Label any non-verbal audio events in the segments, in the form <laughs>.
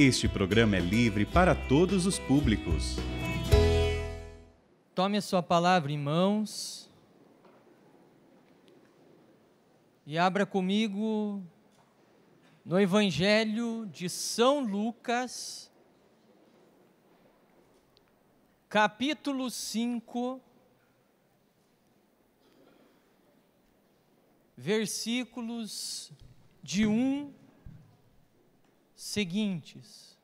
Este programa é livre para todos os públicos. Tome a sua palavra em mãos e abra comigo no Evangelho de São Lucas, capítulo 5, versículos de 1 seguintes: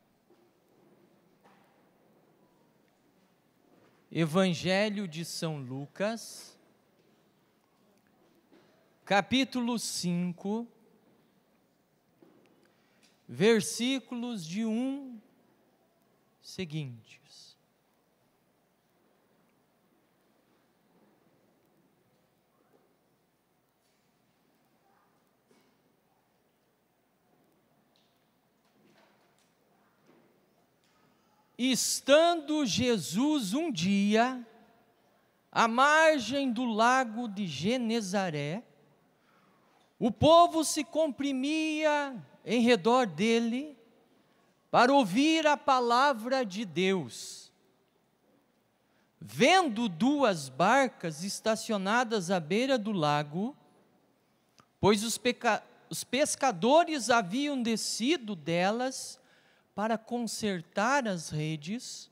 Evangelho de São Lucas, capítulo 5, versículos de 1 um seguinte. Estando Jesus um dia à margem do lago de Genezaré, o povo se comprimia em redor dele para ouvir a palavra de Deus. Vendo duas barcas estacionadas à beira do lago, pois os, os pescadores haviam descido delas para consertar as redes,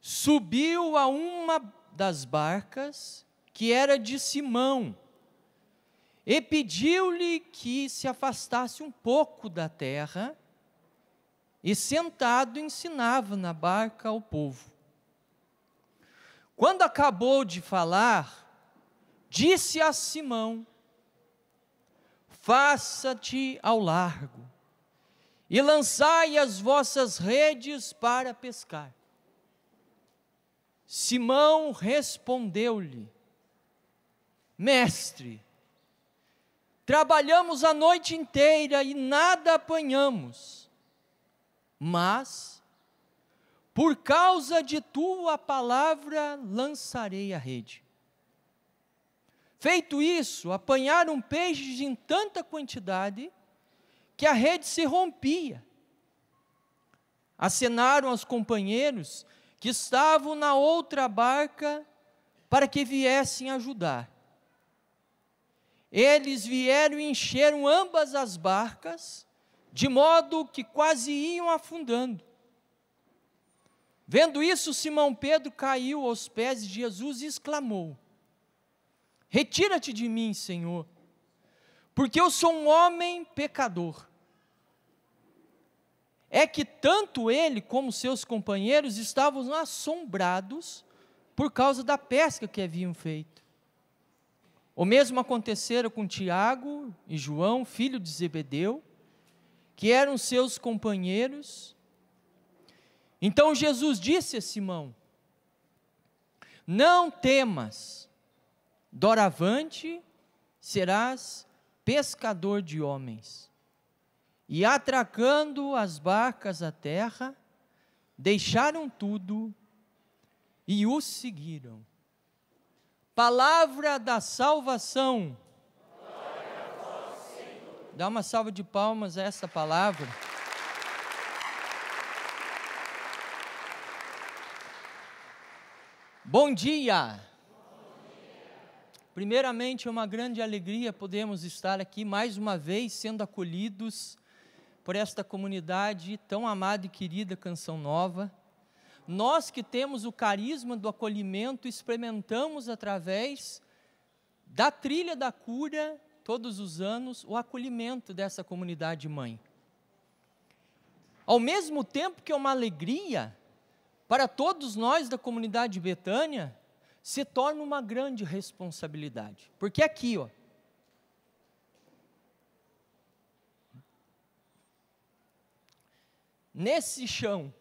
subiu a uma das barcas, que era de Simão, e pediu-lhe que se afastasse um pouco da terra, e sentado ensinava na barca ao povo. Quando acabou de falar, disse a Simão: Faça-te ao largo e lançai as vossas redes para pescar. Simão respondeu-lhe: Mestre, trabalhamos a noite inteira e nada apanhamos, mas, por causa de tua palavra, lançarei a rede. Feito isso, apanharam peixes em tanta quantidade que a rede se rompia. Acenaram aos companheiros que estavam na outra barca para que viessem ajudar. Eles vieram e encheram ambas as barcas, de modo que quase iam afundando. Vendo isso, Simão Pedro caiu aos pés de Jesus e exclamou: Retira-te de mim, Senhor, porque eu sou um homem pecador. É que tanto ele como seus companheiros estavam assombrados por causa da pesca que haviam feito. O mesmo acontecera com Tiago e João, filho de Zebedeu, que eram seus companheiros. Então Jesus disse a Simão: Não temas, doravante serás pescador de homens. E atracando as barcas à terra, deixaram tudo e o seguiram. Palavra da salvação. Dá uma salva de palmas a essa palavra. Bom dia. Primeiramente, é uma grande alegria podermos estar aqui mais uma vez sendo acolhidos por esta comunidade tão amada e querida Canção Nova. Nós que temos o carisma do acolhimento experimentamos através da trilha da cura todos os anos o acolhimento dessa comunidade mãe. Ao mesmo tempo que é uma alegria para todos nós da comunidade Betânia, se torna uma grande responsabilidade. Porque aqui, ó, nesse chão,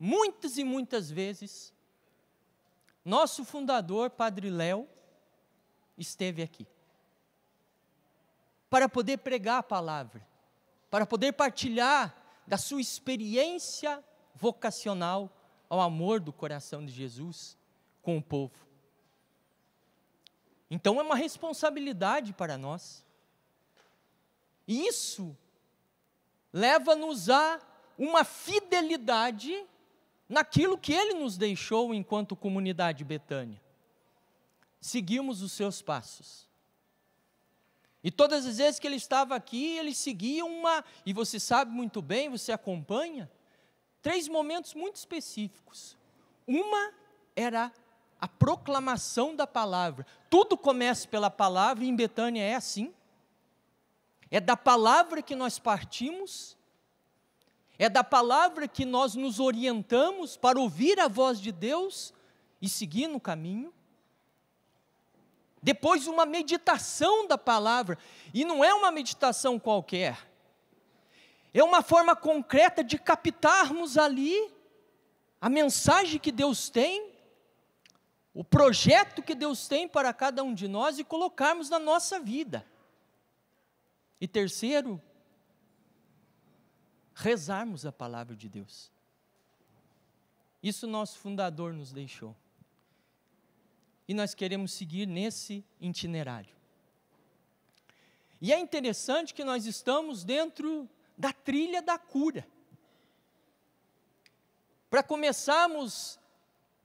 muitas e muitas vezes, nosso fundador, Padre Léo, esteve aqui para poder pregar a palavra, para poder partilhar da sua experiência vocacional ao amor do coração de Jesus com o povo. Então é uma responsabilidade para nós. E isso leva-nos a uma fidelidade naquilo que ele nos deixou enquanto comunidade betânia. Seguimos os seus passos. E todas as vezes que ele estava aqui, ele seguia uma, e você sabe muito bem, você acompanha, três momentos muito específicos. Uma era a proclamação da palavra. Tudo começa pela palavra e em Betânia é assim. É da palavra que nós partimos, é da palavra que nós nos orientamos para ouvir a voz de Deus e seguir no caminho. Depois, uma meditação da palavra, e não é uma meditação qualquer, é uma forma concreta de captarmos ali a mensagem que Deus tem o projeto que Deus tem para cada um de nós e colocarmos na nossa vida. E terceiro, rezarmos a palavra de Deus. Isso nosso fundador nos deixou. E nós queremos seguir nesse itinerário. E é interessante que nós estamos dentro da trilha da cura. Para começarmos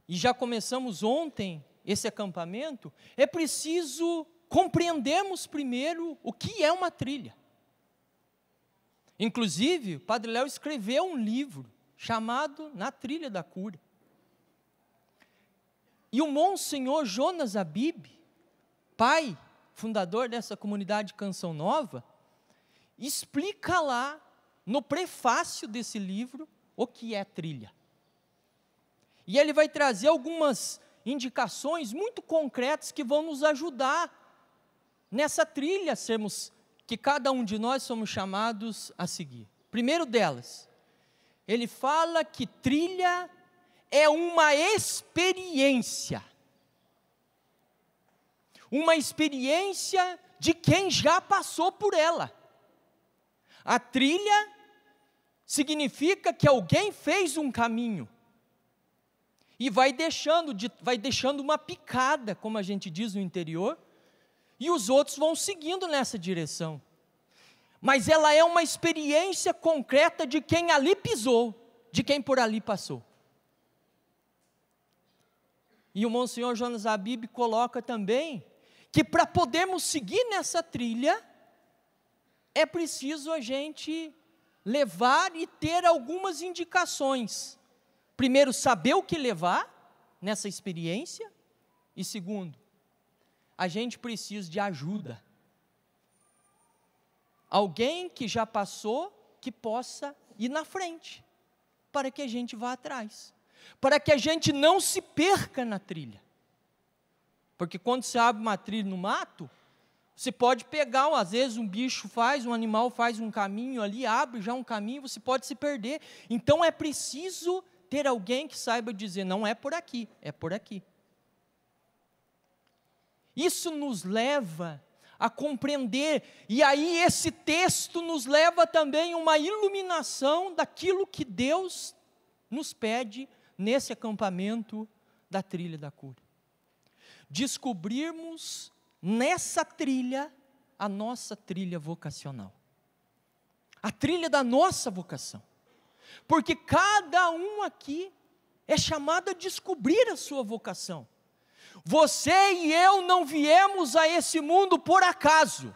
e já começamos ontem esse acampamento, é preciso compreendermos primeiro o que é uma trilha. Inclusive, o Padre Léo escreveu um livro chamado Na Trilha da Cura. E o Monsenhor Jonas Abib, pai fundador dessa comunidade Canção Nova, explica lá no prefácio desse livro o que é trilha. E ele vai trazer algumas indicações muito concretas que vão nos ajudar nessa trilha sermos que cada um de nós somos chamados a seguir. Primeiro delas, ele fala que trilha é uma experiência. Uma experiência de quem já passou por ela. A trilha significa que alguém fez um caminho e vai deixando, de, vai deixando uma picada, como a gente diz no interior, e os outros vão seguindo nessa direção. Mas ela é uma experiência concreta de quem ali pisou, de quem por ali passou. E o Monsenhor Jonas Abib coloca também que para podermos seguir nessa trilha, é preciso a gente levar e ter algumas indicações primeiro, saber o que levar nessa experiência, e segundo, a gente precisa de ajuda. Alguém que já passou, que possa ir na frente, para que a gente vá atrás, para que a gente não se perca na trilha. Porque quando você abre uma trilha no mato, você pode pegar, às vezes um bicho faz, um animal faz um caminho ali, abre já um caminho, você pode se perder. Então é preciso ter alguém que saiba dizer, não é por aqui, é por aqui. Isso nos leva a compreender, e aí esse texto nos leva também uma iluminação daquilo que Deus nos pede nesse acampamento da trilha da cura. Descobrirmos nessa trilha a nossa trilha vocacional, a trilha da nossa vocação. Porque cada um aqui é chamado a descobrir a sua vocação. Você e eu não viemos a esse mundo por acaso.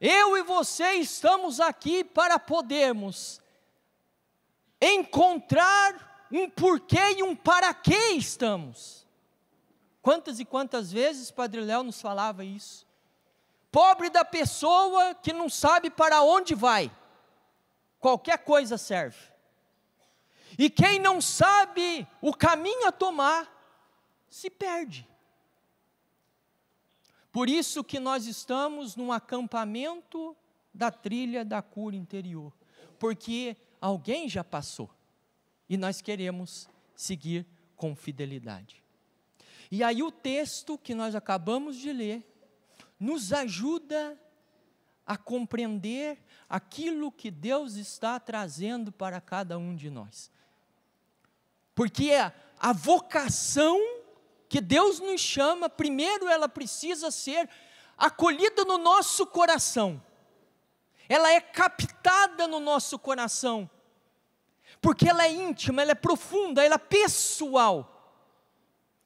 Eu e você estamos aqui para podermos encontrar um porquê e um para que estamos. Quantas e quantas vezes Padre Léo nos falava isso? Pobre da pessoa que não sabe para onde vai qualquer coisa serve. E quem não sabe o caminho a tomar, se perde. Por isso que nós estamos num acampamento da trilha da cura interior, porque alguém já passou e nós queremos seguir com fidelidade. E aí o texto que nós acabamos de ler nos ajuda a compreender aquilo que Deus está trazendo para cada um de nós. Porque a, é a vocação que Deus nos chama, primeiro ela precisa ser acolhida no nosso coração, ela é captada no nosso coração, porque ela é íntima, ela é profunda, ela é pessoal.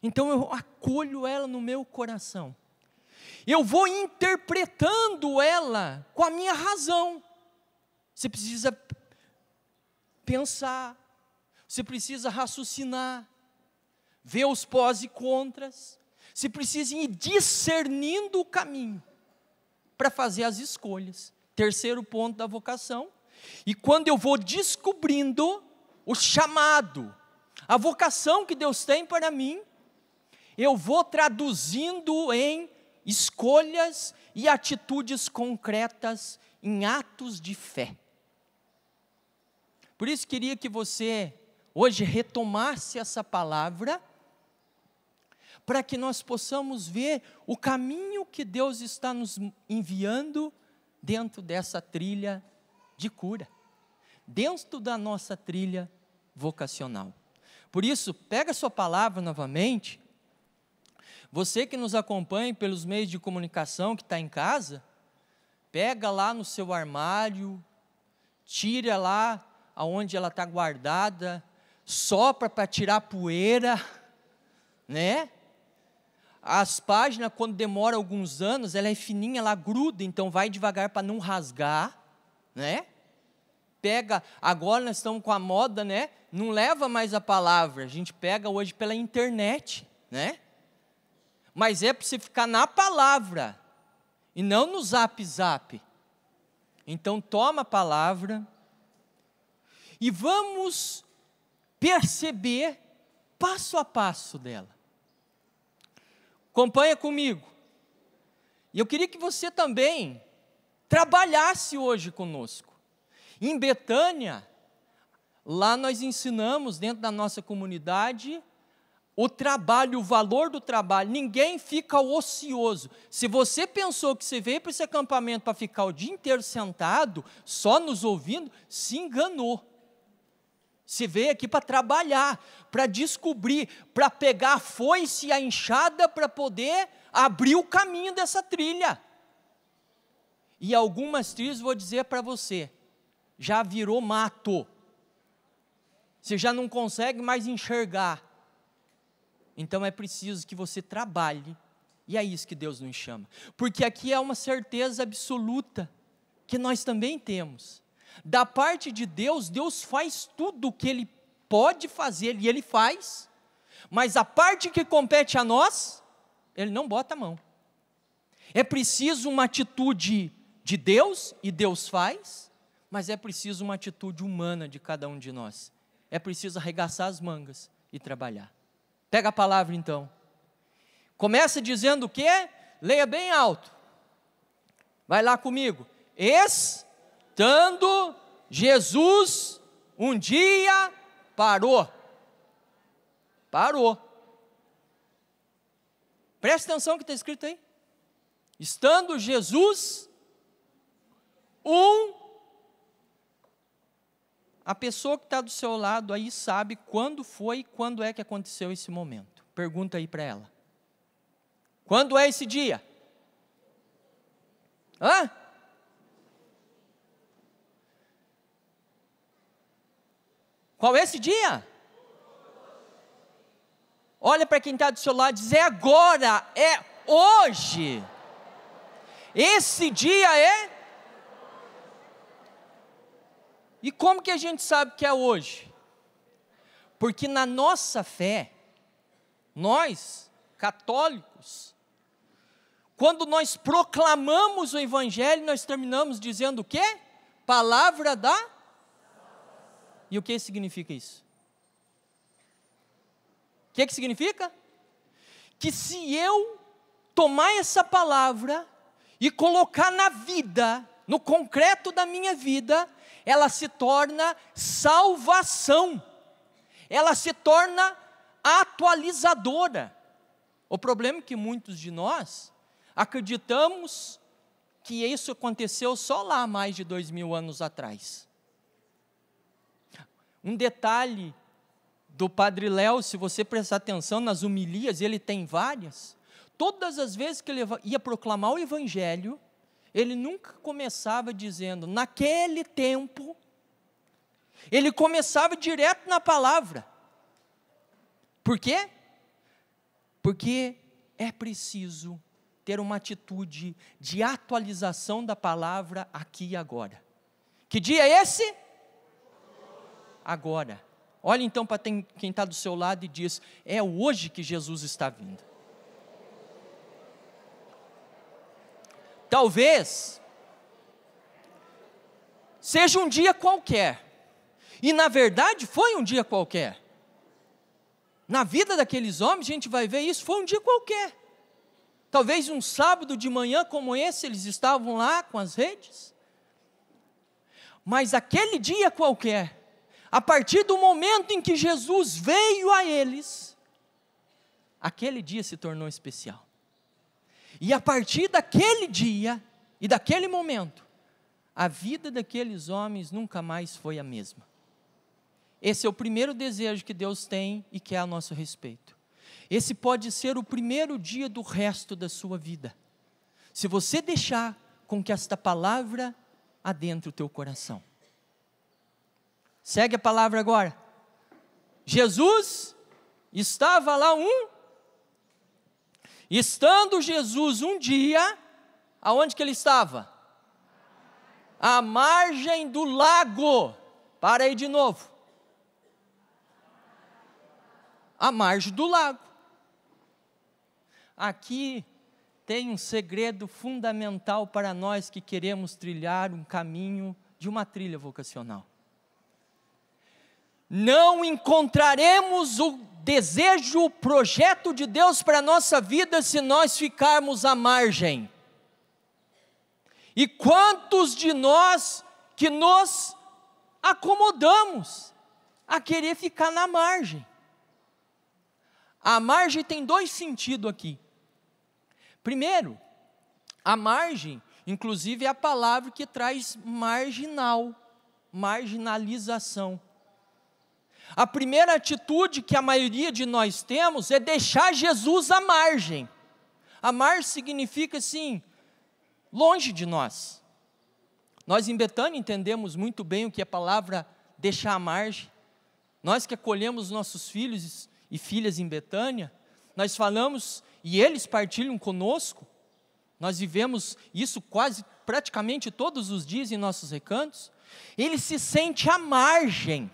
Então eu acolho ela no meu coração eu vou interpretando ela com a minha razão. Você precisa pensar, você precisa raciocinar, ver os pós e contras, você precisa ir discernindo o caminho para fazer as escolhas. Terceiro ponto da vocação. E quando eu vou descobrindo o chamado, a vocação que Deus tem para mim, eu vou traduzindo em escolhas e atitudes concretas em atos de fé. Por isso queria que você hoje retomasse essa palavra para que nós possamos ver o caminho que Deus está nos enviando dentro dessa trilha de cura, dentro da nossa trilha vocacional. Por isso, pega a sua palavra novamente você que nos acompanha pelos meios de comunicação que está em casa, pega lá no seu armário, tira lá aonde ela está guardada, sopra para tirar poeira, <laughs> né? As páginas, quando demora alguns anos, ela é fininha, ela gruda, então vai devagar para não rasgar, né? Pega, agora nós estamos com a moda, né? Não leva mais a palavra, a gente pega hoje pela internet, né? mas é para você ficar na palavra e não no zap zap. Então toma a palavra e vamos perceber passo a passo dela. Acompanha comigo. E eu queria que você também trabalhasse hoje conosco. Em Betânia, lá nós ensinamos dentro da nossa comunidade o trabalho, o valor do trabalho, ninguém fica ocioso. Se você pensou que você veio para esse acampamento para ficar o dia inteiro sentado, só nos ouvindo, se enganou. Você veio aqui para trabalhar, para descobrir, para pegar a foice e a enxada para poder abrir o caminho dessa trilha. E algumas trilhas, vou dizer para você, já virou mato. Você já não consegue mais enxergar. Então é preciso que você trabalhe, e é isso que Deus nos chama, porque aqui é uma certeza absoluta que nós também temos. Da parte de Deus, Deus faz tudo o que Ele pode fazer e Ele faz, mas a parte que compete a nós, Ele não bota a mão. É preciso uma atitude de Deus, e Deus faz, mas é preciso uma atitude humana de cada um de nós. É preciso arregaçar as mangas e trabalhar. Pega a palavra então. Começa dizendo o quê? Leia bem alto. Vai lá comigo. Estando Jesus um dia parou. Parou. Presta atenção no que está escrito aí. Estando Jesus um a pessoa que está do seu lado aí sabe quando foi e quando é que aconteceu esse momento. Pergunta aí para ela. Quando é esse dia? Hã? Qual é esse dia? Olha para quem está do seu lado e diz: é agora, é hoje. Esse dia é E como que a gente sabe que é hoje? Porque na nossa fé, nós, católicos, quando nós proclamamos o Evangelho, nós terminamos dizendo o quê? Palavra da. E o que significa isso? O que, que significa? Que se eu tomar essa palavra e colocar na vida, no concreto da minha vida, ela se torna salvação, ela se torna atualizadora. O problema é que muitos de nós acreditamos que isso aconteceu só lá mais de dois mil anos atrás. Um detalhe do Padre Léo, se você prestar atenção nas humilhas, ele tem várias. Todas as vezes que ele ia proclamar o Evangelho, ele nunca começava dizendo, naquele tempo. Ele começava direto na palavra. Por quê? Porque é preciso ter uma atitude de atualização da palavra aqui e agora. Que dia é esse? Agora. Olha então para quem está do seu lado e diz: é hoje que Jesus está vindo. Talvez seja um dia qualquer. E na verdade foi um dia qualquer. Na vida daqueles homens, a gente vai ver isso, foi um dia qualquer. Talvez um sábado de manhã como esse, eles estavam lá com as redes. Mas aquele dia qualquer, a partir do momento em que Jesus veio a eles, aquele dia se tornou especial. E a partir daquele dia e daquele momento, a vida daqueles homens nunca mais foi a mesma. Esse é o primeiro desejo que Deus tem e que é a nosso respeito. Esse pode ser o primeiro dia do resto da sua vida. Se você deixar com que esta palavra adentre o teu coração. Segue a palavra agora. Jesus estava lá um estando Jesus um dia, aonde que ele estava? À margem do lago. Para aí de novo. À margem do lago. Aqui tem um segredo fundamental para nós que queremos trilhar um caminho de uma trilha vocacional. Não encontraremos o desejo, o projeto de Deus para a nossa vida se nós ficarmos à margem. E quantos de nós que nos acomodamos a querer ficar na margem? A margem tem dois sentidos aqui. Primeiro, a margem, inclusive, é a palavra que traz marginal, marginalização. A primeira atitude que a maioria de nós temos é deixar Jesus à margem. Amar significa, assim, longe de nós. Nós em Betânia entendemos muito bem o que é a palavra deixar à margem. Nós que acolhemos nossos filhos e filhas em Betânia, nós falamos e eles partilham conosco. Nós vivemos isso quase praticamente todos os dias em nossos recantos. Ele se sente à margem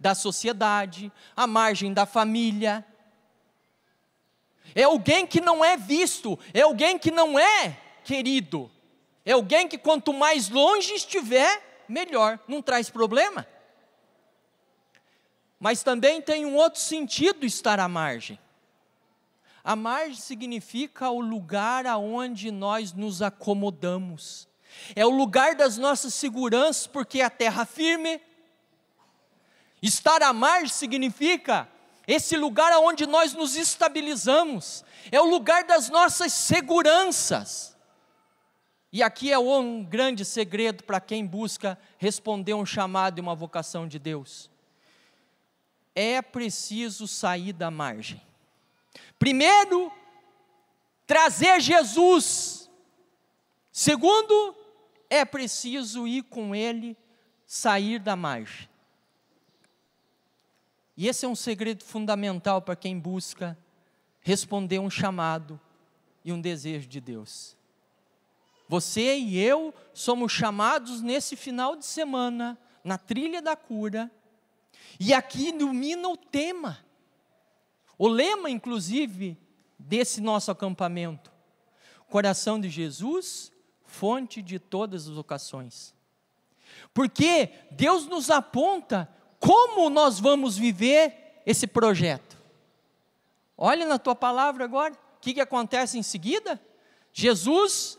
da sociedade, à margem da família. É alguém que não é visto, é alguém que não é querido, é alguém que quanto mais longe estiver, melhor, não traz problema. Mas também tem um outro sentido estar à margem. A margem significa o lugar aonde nós nos acomodamos. É o lugar das nossas seguranças, porque é a terra firme, Estar à margem significa esse lugar aonde nós nos estabilizamos, é o lugar das nossas seguranças. E aqui é um grande segredo para quem busca responder um chamado e uma vocação de Deus. É preciso sair da margem. Primeiro, trazer Jesus. Segundo, é preciso ir com Ele, sair da margem. E esse é um segredo fundamental para quem busca responder um chamado e um desejo de Deus. Você e eu somos chamados nesse final de semana, na trilha da cura, e aqui ilumina o tema, o lema, inclusive, desse nosso acampamento: Coração de Jesus, fonte de todas as vocações. Porque Deus nos aponta como nós vamos viver esse projeto. Olha na tua palavra agora, o que, que acontece em seguida? Jesus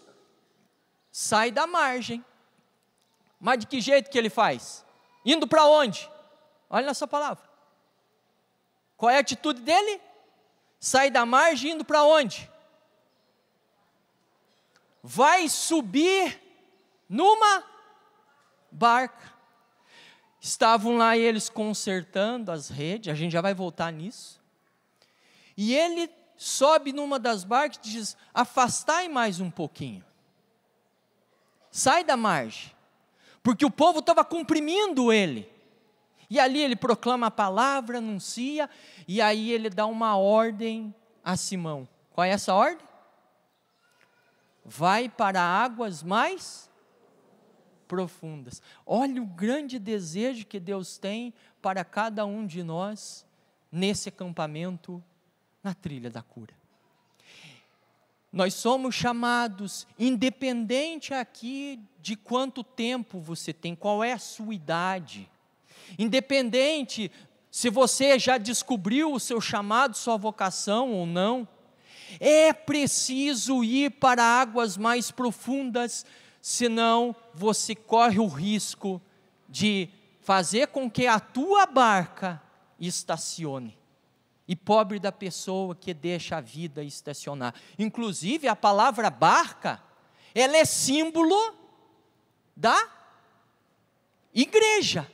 sai da margem, mas de que jeito que ele faz? Indo para onde? Olha na sua palavra. Qual é a atitude dele? Sai da margem indo para onde? Vai subir numa barca. Estavam lá eles consertando as redes, a gente já vai voltar nisso. E ele sobe numa das barcas e diz: Afastai mais um pouquinho. Sai da margem. Porque o povo estava comprimindo ele. E ali ele proclama a palavra, anuncia, e aí ele dá uma ordem a Simão. Qual é essa ordem? Vai para águas mais profundas. Olha o grande desejo que Deus tem para cada um de nós nesse acampamento, na trilha da cura. Nós somos chamados, independente aqui de quanto tempo você tem, qual é a sua idade, independente se você já descobriu o seu chamado, sua vocação ou não, é preciso ir para águas mais profundas senão você corre o risco de fazer com que a tua barca estacione. E pobre da pessoa que deixa a vida estacionar. Inclusive, a palavra barca, ela é símbolo da igreja.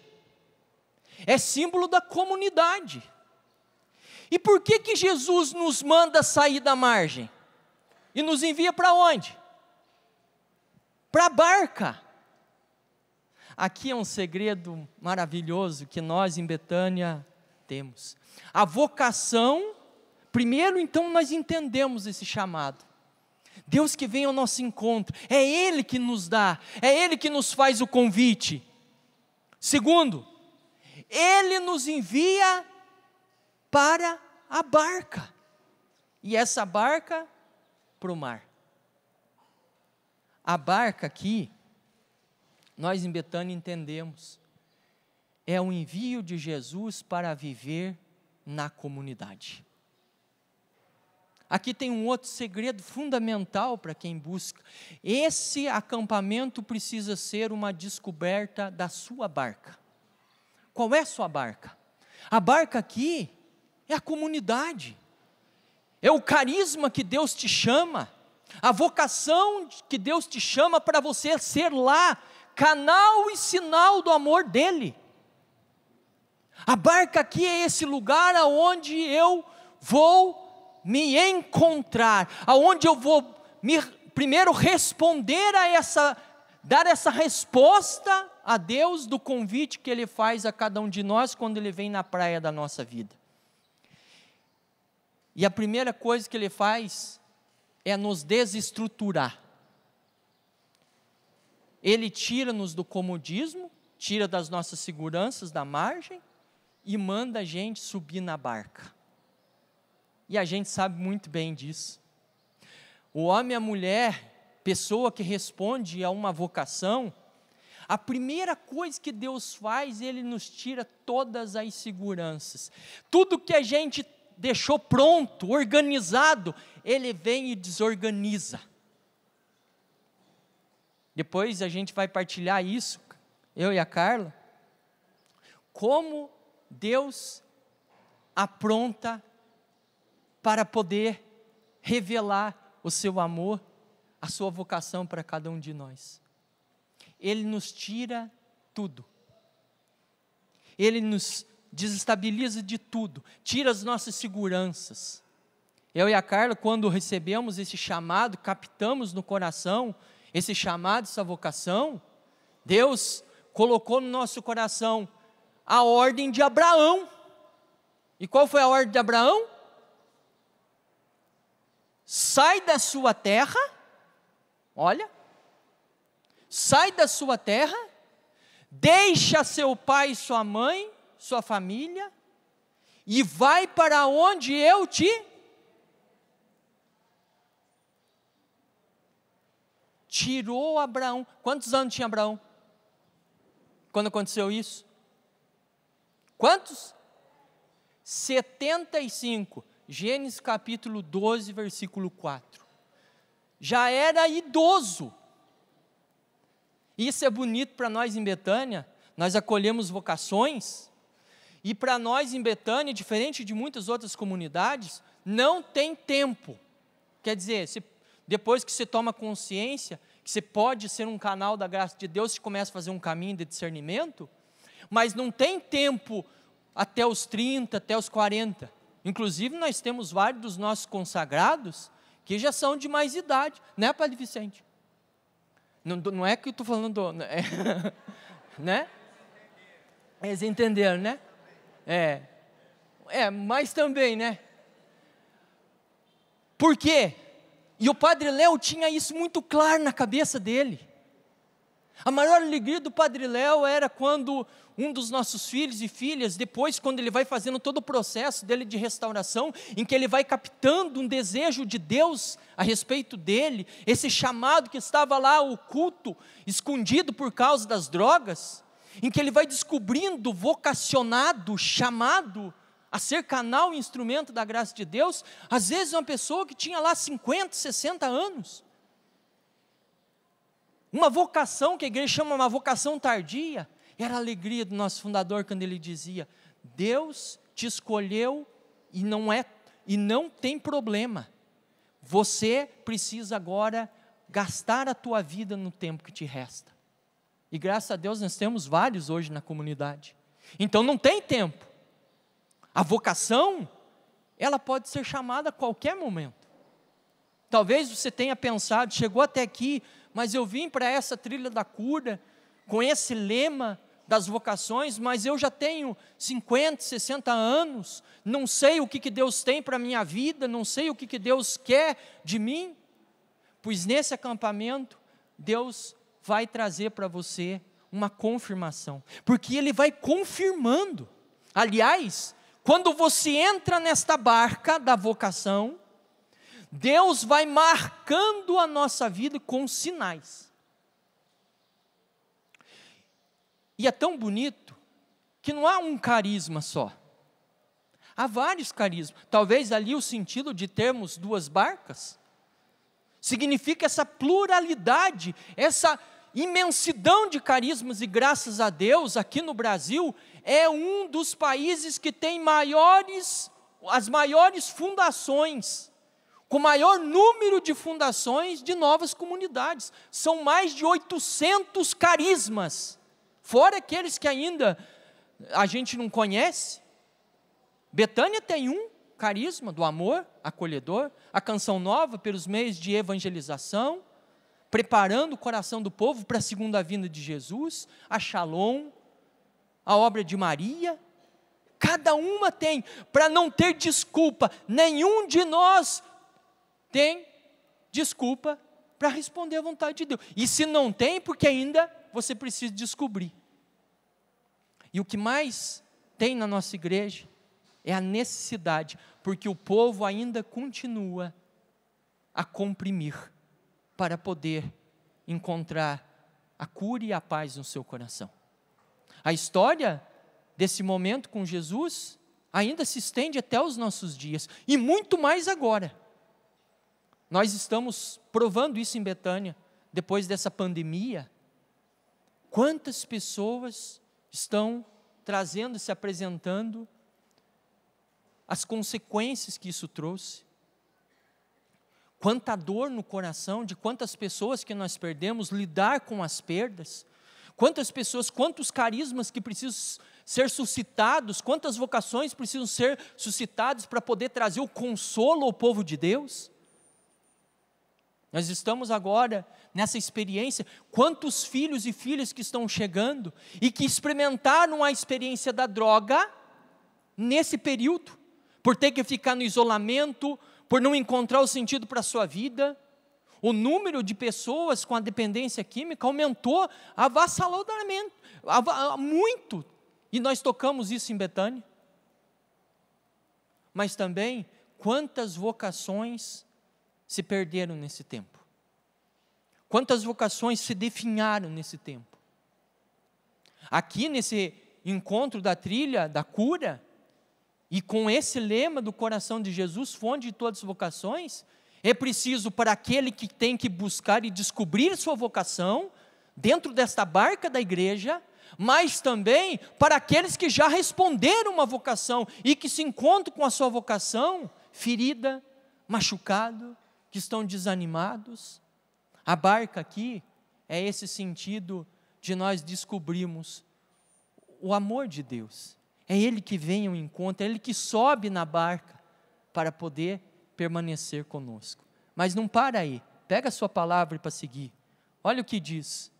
É símbolo da comunidade. E por que que Jesus nos manda sair da margem? E nos envia para onde? para a barca. Aqui é um segredo maravilhoso que nós em Betânia temos. A vocação, primeiro então nós entendemos esse chamado. Deus que vem ao nosso encontro, é Ele que nos dá, é Ele que nos faz o convite. Segundo, Ele nos envia para a barca, e essa barca para o mar. A barca aqui, nós em Betânia entendemos, é o envio de Jesus para viver na comunidade. Aqui tem um outro segredo fundamental para quem busca. Esse acampamento precisa ser uma descoberta da sua barca. Qual é a sua barca? A barca aqui é a comunidade, é o carisma que Deus te chama, a vocação que Deus te chama para você ser lá, canal e sinal do amor dEle. A barca aqui é esse lugar aonde eu vou me encontrar, aonde eu vou me, primeiro responder a essa, dar essa resposta a Deus do convite que Ele faz a cada um de nós quando Ele vem na praia da nossa vida. E a primeira coisa que Ele faz é nos desestruturar. Ele tira-nos do comodismo, tira das nossas seguranças da margem e manda a gente subir na barca. E a gente sabe muito bem disso. O homem e a mulher, pessoa que responde a uma vocação, a primeira coisa que Deus faz, ele nos tira todas as seguranças. Tudo que a gente deixou pronto, organizado, ele vem e desorganiza. Depois a gente vai partilhar isso, eu e a Carla, como Deus apronta para poder revelar o seu amor, a sua vocação para cada um de nós. Ele nos tira tudo. Ele nos desestabiliza de tudo, tira as nossas seguranças. Eu e a Carla, quando recebemos esse chamado, captamos no coração esse chamado, essa vocação, Deus colocou no nosso coração a ordem de Abraão. E qual foi a ordem de Abraão? Sai da sua terra, olha, sai da sua terra, deixa seu pai e sua mãe sua família, e vai para onde eu te tirou Abraão. Quantos anos tinha Abraão? Quando aconteceu isso? Quantos? 75. Gênesis capítulo 12, versículo 4. Já era idoso. Isso é bonito para nós em Betânia. Nós acolhemos vocações e para nós em Betânia, diferente de muitas outras comunidades, não tem tempo. Quer dizer, se, depois que você toma consciência que você pode ser um canal da graça de Deus, você começa a fazer um caminho de discernimento, mas não tem tempo até os 30, até os 40. Inclusive, nós temos vários dos nossos consagrados que já são de mais idade, né, Padre Vicente? Não, não é que eu estou falando. É, <laughs> né? Eles entenderam, né? É. É, mas também, né? Por quê? E o Padre Léo tinha isso muito claro na cabeça dele. A maior alegria do Padre Léo era quando um dos nossos filhos e filhas, depois, quando ele vai fazendo todo o processo dele de restauração, em que ele vai captando um desejo de Deus a respeito dele, esse chamado que estava lá oculto, escondido por causa das drogas, em que ele vai descobrindo vocacionado, chamado a ser canal e instrumento da graça de Deus, às vezes uma pessoa que tinha lá 50, 60 anos. Uma vocação que a igreja chama uma vocação tardia, era a alegria do nosso fundador quando ele dizia: Deus te escolheu e não é e não tem problema. Você precisa agora gastar a tua vida no tempo que te resta. E graças a Deus nós temos vários hoje na comunidade. Então não tem tempo. A vocação, ela pode ser chamada a qualquer momento. Talvez você tenha pensado, chegou até aqui, mas eu vim para essa trilha da cura, com esse lema das vocações, mas eu já tenho 50, 60 anos, não sei o que, que Deus tem para a minha vida, não sei o que, que Deus quer de mim, pois nesse acampamento, Deus vai trazer para você uma confirmação, porque ele vai confirmando. Aliás, quando você entra nesta barca da vocação, Deus vai marcando a nossa vida com sinais. E é tão bonito que não há um carisma só. Há vários carismas. Talvez ali o sentido de termos duas barcas significa essa pluralidade, essa imensidão de carismas, e graças a Deus, aqui no Brasil, é um dos países que tem maiores, as maiores fundações, com maior número de fundações de novas comunidades. São mais de 800 carismas, fora aqueles que ainda a gente não conhece. Betânia tem um carisma do amor acolhedor, a canção nova pelos meios de evangelização preparando o coração do povo para a segunda vinda de Jesus, a Shalom, a obra de Maria. Cada uma tem, para não ter desculpa, nenhum de nós tem desculpa para responder à vontade de Deus. E se não tem, porque ainda você precisa descobrir. E o que mais tem na nossa igreja é a necessidade, porque o povo ainda continua a comprimir para poder encontrar a cura e a paz no seu coração. A história desse momento com Jesus ainda se estende até os nossos dias e muito mais agora. Nós estamos provando isso em Betânia, depois dessa pandemia. Quantas pessoas estão trazendo, se apresentando, as consequências que isso trouxe, quanta dor no coração de quantas pessoas que nós perdemos, lidar com as perdas, quantas pessoas, quantos carismas que precisam ser suscitados, quantas vocações precisam ser suscitadas para poder trazer o consolo ao povo de Deus. Nós estamos agora nessa experiência, quantos filhos e filhas que estão chegando e que experimentaram a experiência da droga nesse período, por ter que ficar no isolamento, por não encontrar o sentido para a sua vida. O número de pessoas com a dependência química aumentou avassaladoramente, av muito. E nós tocamos isso em Betânia. Mas também, quantas vocações se perderam nesse tempo? Quantas vocações se definharam nesse tempo? Aqui nesse encontro da trilha, da cura, e com esse lema do coração de Jesus, fonte de todas as vocações, é preciso para aquele que tem que buscar e descobrir sua vocação, dentro desta barca da igreja, mas também para aqueles que já responderam uma vocação e que se encontram com a sua vocação ferida, machucado, que estão desanimados. A barca aqui é esse sentido de nós descobrirmos o amor de Deus é Ele que vem ao encontro, é Ele que sobe na barca para poder permanecer conosco. Mas não para aí, pega a sua palavra para seguir. Olha o que diz.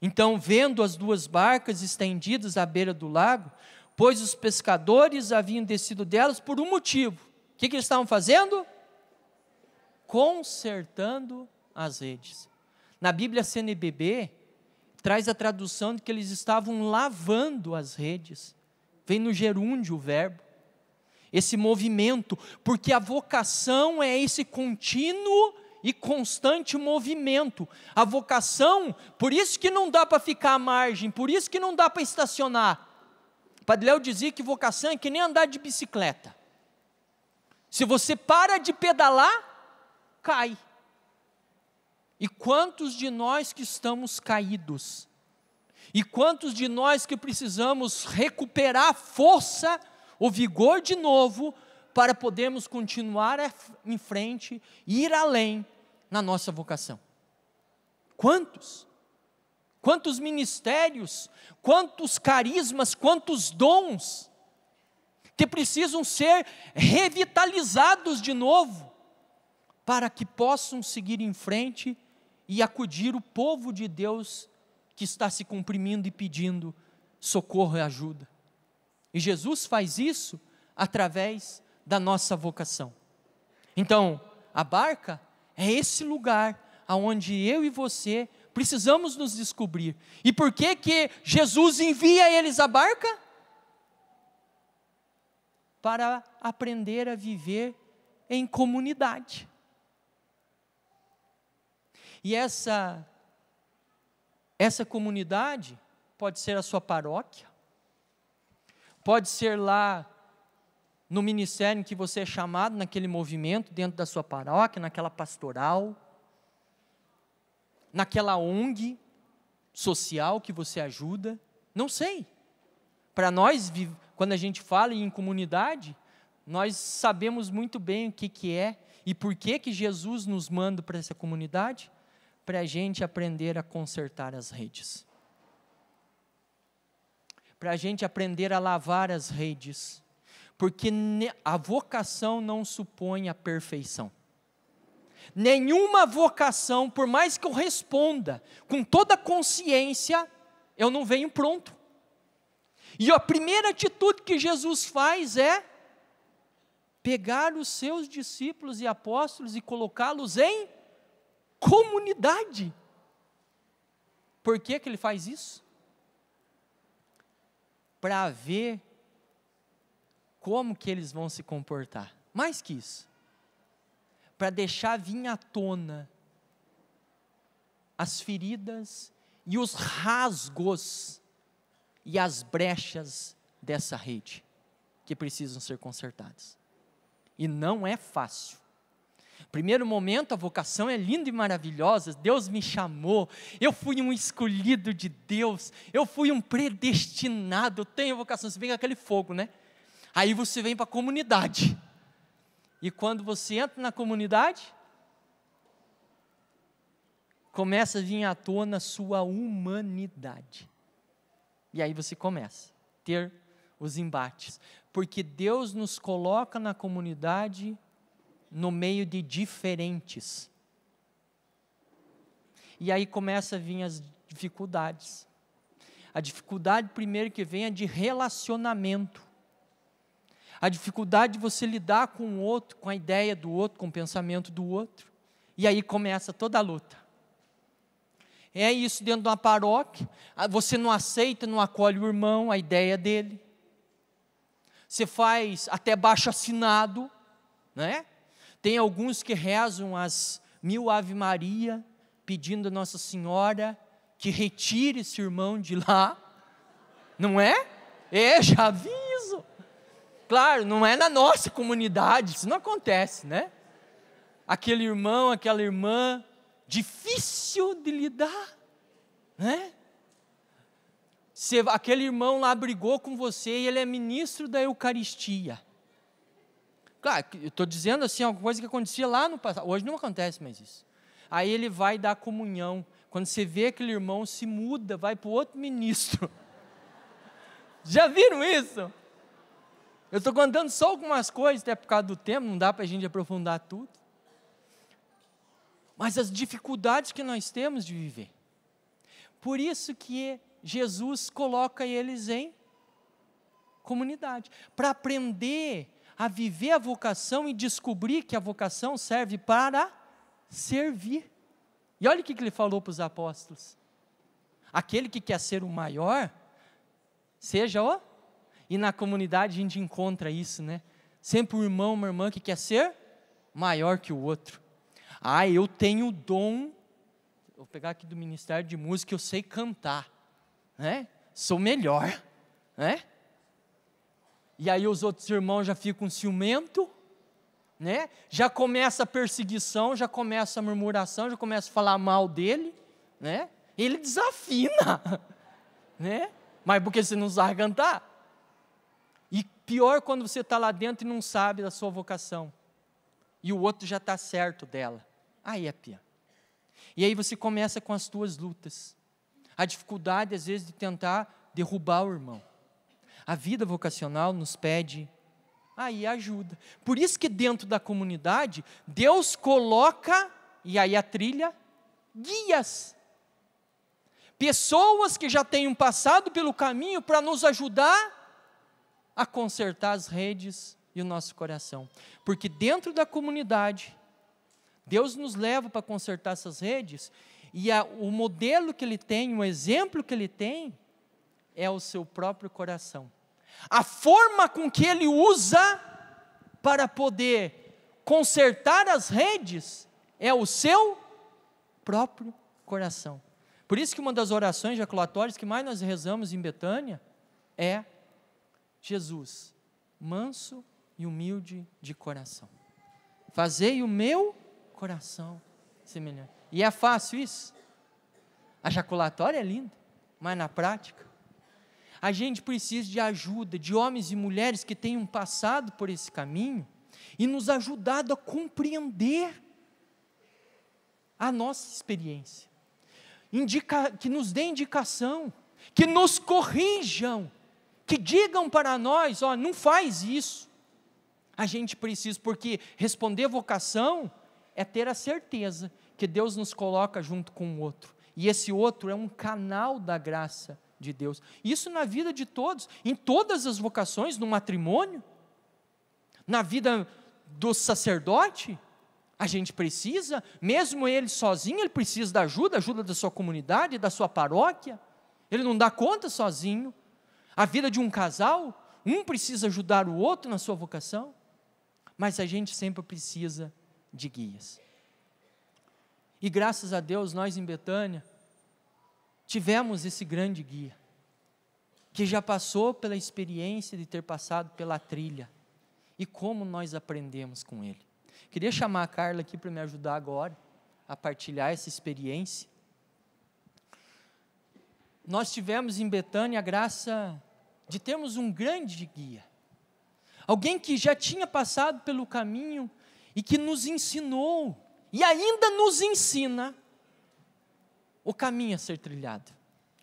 Então, vendo as duas barcas estendidas à beira do lago, pois os pescadores haviam descido delas por um motivo. O que, que eles estavam fazendo? Consertando as redes. Na Bíblia CNBB, traz a tradução de que eles estavam lavando as redes. Vem no gerúndio o verbo. Esse movimento, porque a vocação é esse contínuo e constante movimento. A vocação, por isso que não dá para ficar à margem, por isso que não dá para estacionar. Padre Léo dizia que vocação é que nem andar de bicicleta. Se você para de pedalar, cai. E quantos de nós que estamos caídos? E quantos de nós que precisamos recuperar força, o vigor de novo, para podermos continuar em frente e ir além na nossa vocação? Quantos? Quantos ministérios, quantos carismas, quantos dons que precisam ser revitalizados de novo para que possam seguir em frente e acudir o povo de Deus que está se comprimindo e pedindo socorro e ajuda. E Jesus faz isso através da nossa vocação. Então, a barca é esse lugar aonde eu e você precisamos nos descobrir. E por que que Jesus envia eles a barca? Para aprender a viver em comunidade. E essa essa comunidade pode ser a sua paróquia, pode ser lá no ministério em que você é chamado, naquele movimento, dentro da sua paróquia, naquela pastoral, naquela ONG social que você ajuda, não sei. Para nós, quando a gente fala em comunidade, nós sabemos muito bem o que, que é e por que, que Jesus nos manda para essa comunidade, para a gente aprender a consertar as redes, para a gente aprender a lavar as redes, porque a vocação não supõe a perfeição. Nenhuma vocação, por mais que eu responda com toda consciência, eu não venho pronto. E a primeira atitude que Jesus faz é pegar os seus discípulos e apóstolos e colocá-los em comunidade. Por que, que ele faz isso? Para ver como que eles vão se comportar. Mais que isso, para deixar vir à tona as feridas e os rasgos e as brechas dessa rede que precisam ser consertadas. E não é fácil. Primeiro momento, a vocação é linda e maravilhosa. Deus me chamou. Eu fui um escolhido de Deus. Eu fui um predestinado. Eu tenho vocação. Você vem com aquele fogo, né? Aí você vem para a comunidade. E quando você entra na comunidade, começa a vir à tona a sua humanidade. E aí você começa a ter os embates, porque Deus nos coloca na comunidade no meio de diferentes. E aí começa a vir as dificuldades. A dificuldade primeiro que vem é de relacionamento. A dificuldade de você lidar com o outro, com a ideia do outro, com o pensamento do outro. E aí começa toda a luta. É isso dentro de uma paróquia. Ah, você não aceita, não acolhe o irmão, a ideia dele. Você faz até baixo assinado, né? Tem alguns que rezam as mil Ave Maria, pedindo a Nossa Senhora que retire esse irmão de lá. Não é? É, já aviso. Claro, não é na nossa comunidade, isso não acontece, né? Aquele irmão, aquela irmã, difícil de lidar, né? Se aquele irmão lá brigou com você e ele é ministro da Eucaristia. Claro, eu estou dizendo assim, alguma coisa que acontecia lá no passado. Hoje não acontece mais isso. Aí ele vai dar comunhão. Quando você vê aquele irmão, se muda, vai para outro ministro. <laughs> Já viram isso? Eu estou contando só algumas coisas, até por causa do tempo, não dá para a gente aprofundar tudo. Mas as dificuldades que nós temos de viver. Por isso que Jesus coloca eles em comunidade, para aprender a viver a vocação e descobrir que a vocação serve para servir. E olha o que ele falou para os apóstolos: aquele que quer ser o maior, seja o. E na comunidade a gente encontra isso, né? Sempre um irmão, uma irmã que quer ser maior que o outro. Ah, eu tenho o dom, vou pegar aqui do Ministério de Música, eu sei cantar, né? Sou melhor, né? E aí os outros irmãos já ficam ciumento, né? Já começa a perseguição, já começa a murmuração, já começa a falar mal dele, né? Ele desafina, <laughs> né? Mas porque você não sabe cantar? E pior quando você está lá dentro e não sabe da sua vocação. E o outro já está certo dela. Aí é pior. E aí você começa com as tuas lutas. A dificuldade, às vezes, de tentar derrubar o irmão. A vida vocacional nos pede aí ajuda. Por isso que dentro da comunidade, Deus coloca, e aí a trilha, guias. Pessoas que já tenham passado pelo caminho para nos ajudar a consertar as redes e o nosso coração. Porque dentro da comunidade, Deus nos leva para consertar essas redes, e a, o modelo que Ele tem, o exemplo que Ele tem, é o seu próprio coração. A forma com que ele usa para poder consertar as redes é o seu próprio coração. Por isso que uma das orações jaculatórias que mais nós rezamos em Betânia é Jesus, manso e humilde de coração. Fazei o meu coração semelhante. E é fácil isso? A jaculatória é linda, mas na prática a gente precisa de ajuda de homens e mulheres que tenham passado por esse caminho e nos ajudado a compreender a nossa experiência, Indica, que nos dê indicação, que nos corrijam, que digam para nós: ó, não faz isso. A gente precisa, porque responder vocação é ter a certeza que Deus nos coloca junto com o outro. E esse outro é um canal da graça de Deus. Isso na vida de todos, em todas as vocações, no matrimônio, na vida do sacerdote, a gente precisa, mesmo ele sozinho, ele precisa da ajuda, ajuda da sua comunidade, da sua paróquia. Ele não dá conta sozinho. A vida de um casal, um precisa ajudar o outro na sua vocação, mas a gente sempre precisa de guias. E graças a Deus, nós em Betânia, tivemos esse grande guia, que já passou pela experiência de ter passado pela trilha, e como nós aprendemos com ele. Queria chamar a Carla aqui para me ajudar agora a partilhar essa experiência. Nós tivemos em Betânia a graça de termos um grande guia, alguém que já tinha passado pelo caminho e que nos ensinou e ainda nos ensina o caminho a ser trilhado,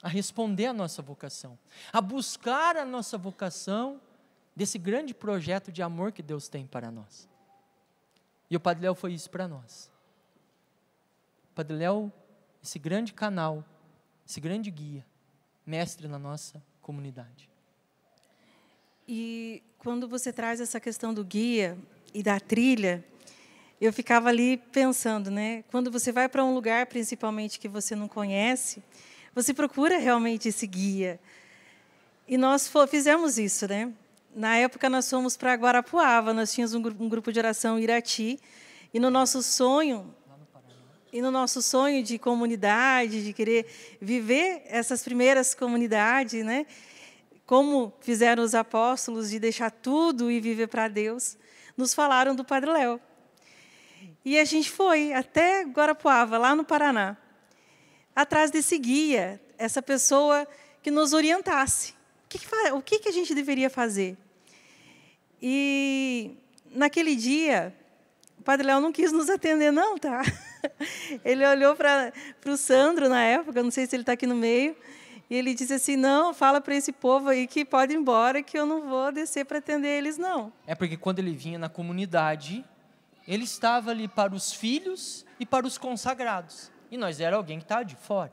a responder à nossa vocação, a buscar a nossa vocação desse grande projeto de amor que Deus tem para nós. E o Padre Léo foi isso para nós. O Padre Léo, esse grande canal, esse grande guia, mestre na nossa comunidade. E quando você traz essa questão do guia e da trilha, eu ficava ali pensando, né? Quando você vai para um lugar, principalmente que você não conhece, você procura realmente esse guia. E nós fizemos isso, né? Na época nós fomos para Guarapuava, nós tínhamos um, grupo de oração Irati, e no nosso sonho e no nosso sonho de comunidade, de querer viver essas primeiras comunidades, né? Como fizeram os apóstolos de deixar tudo e viver para Deus, nos falaram do Padre Léo. E a gente foi até Guarapuava, lá no Paraná, atrás desse guia, essa pessoa que nos orientasse. O que, o que a gente deveria fazer? E naquele dia, o Padre Léo não quis nos atender, não, tá? <laughs> Ele olhou para o Sandro na época, não sei se ele está aqui no meio, e ele disse assim: Não, fala para esse povo aí que pode ir embora, que eu não vou descer para atender eles, não. É porque quando ele vinha na comunidade, ele estava ali para os filhos e para os consagrados. E nós era alguém que estava de fora.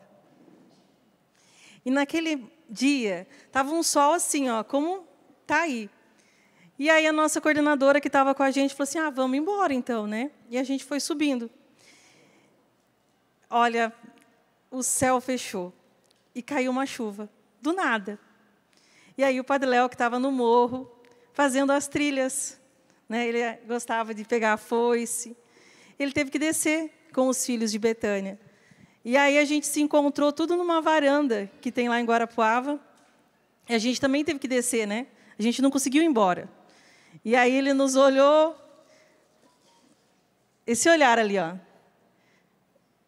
E naquele dia, estava um sol assim, ó, como tá aí. E aí a nossa coordenadora que estava com a gente falou assim: "Ah, vamos embora então, né?" E a gente foi subindo. Olha, o céu fechou e caiu uma chuva do nada. E aí o Padre Léo que estava no morro, fazendo as trilhas né? Ele gostava de pegar a foice. Ele teve que descer com os filhos de Betânia. E aí a gente se encontrou tudo numa varanda que tem lá em Guarapuava. E a gente também teve que descer, né? A gente não conseguiu ir embora. E aí ele nos olhou. Esse olhar ali, ó.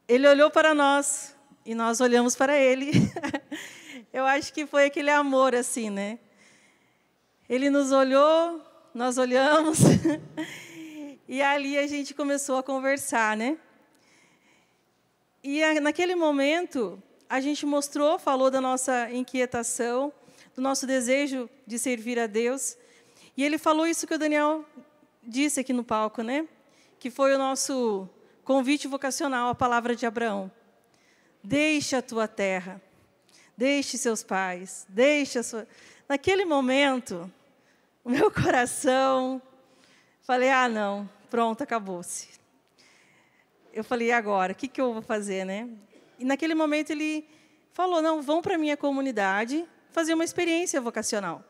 Ele olhou para nós e nós olhamos para ele. <laughs> Eu acho que foi aquele amor assim, né? Ele nos olhou nós olhamos <laughs> e ali a gente começou a conversar, né? E a, naquele momento a gente mostrou, falou da nossa inquietação, do nosso desejo de servir a Deus. E ele falou isso que o Daniel disse aqui no palco, né? Que foi o nosso convite vocacional, a palavra de Abraão. Deixa a tua terra, deixe seus pais, deixa a sua. Naquele momento, o meu coração. Falei, ah, não, pronto, acabou-se. Eu falei, e agora? O que, que eu vou fazer, né? E naquele momento ele falou, não, vão para a minha comunidade fazer uma experiência vocacional.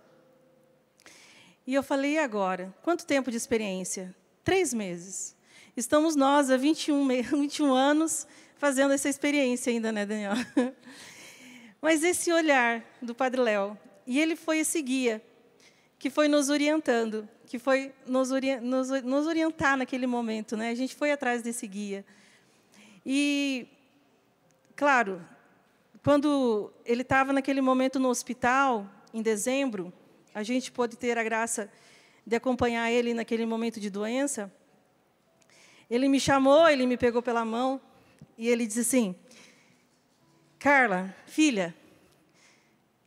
E eu falei, e agora? Quanto tempo de experiência? Três meses. Estamos nós, há 21, 21 <laughs> anos, fazendo essa experiência ainda, né, Daniel? <laughs> Mas esse olhar do Padre Léo, e ele foi esse guia que foi nos orientando, que foi nos, ori nos, nos orientar naquele momento. Né? A gente foi atrás desse guia. E, claro, quando ele estava naquele momento no hospital, em dezembro, a gente pôde ter a graça de acompanhar ele naquele momento de doença. Ele me chamou, ele me pegou pela mão e ele disse assim: Carla, filha,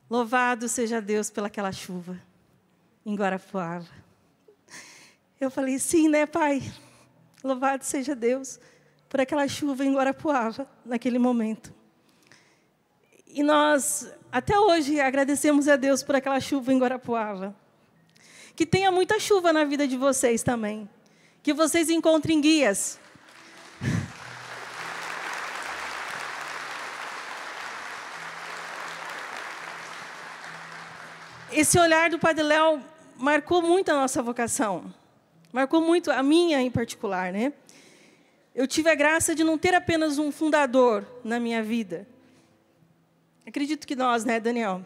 louvado seja Deus pelaquela chuva em Guarapuava. Eu falei, sim, né, pai? Louvado seja Deus por aquela chuva em Guarapuava, naquele momento. E nós, até hoje, agradecemos a Deus por aquela chuva em Guarapuava. Que tenha muita chuva na vida de vocês também. Que vocês encontrem guias. Esse olhar do Padre Léo marcou muito a nossa vocação. Marcou muito a minha em particular, né? Eu tive a graça de não ter apenas um fundador na minha vida. Acredito que nós, né, Daniel?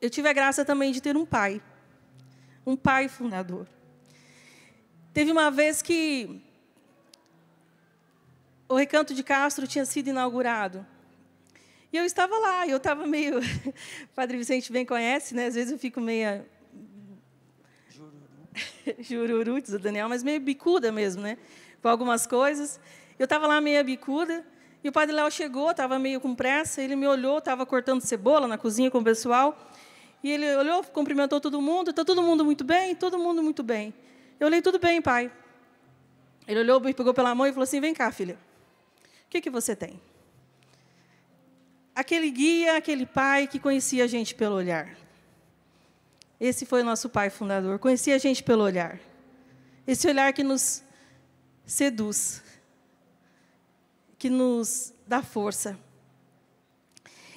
Eu tive a graça também de ter um pai. Um pai fundador. Teve uma vez que o Recanto de Castro tinha sido inaugurado. E eu estava lá, eu estava meio. o <laughs> Padre Vicente bem conhece, né? Às vezes eu fico meio <laughs> jururutes do Daniel, mas meio bicuda mesmo, né? Com algumas coisas. Eu estava lá meio bicuda, e o padre Léo chegou, estava meio com pressa, ele me olhou, estava cortando cebola na cozinha com o pessoal, e ele olhou, cumprimentou todo mundo, está todo mundo muito bem? Todo mundo muito bem. Eu olhei, tudo bem, pai. Ele olhou, me pegou pela mão e falou assim, vem cá, filha, o que, que você tem? Aquele guia, aquele pai que conhecia a gente pelo olhar. Esse foi o nosso pai fundador. Conhecia a gente pelo olhar. Esse olhar que nos seduz, que nos dá força.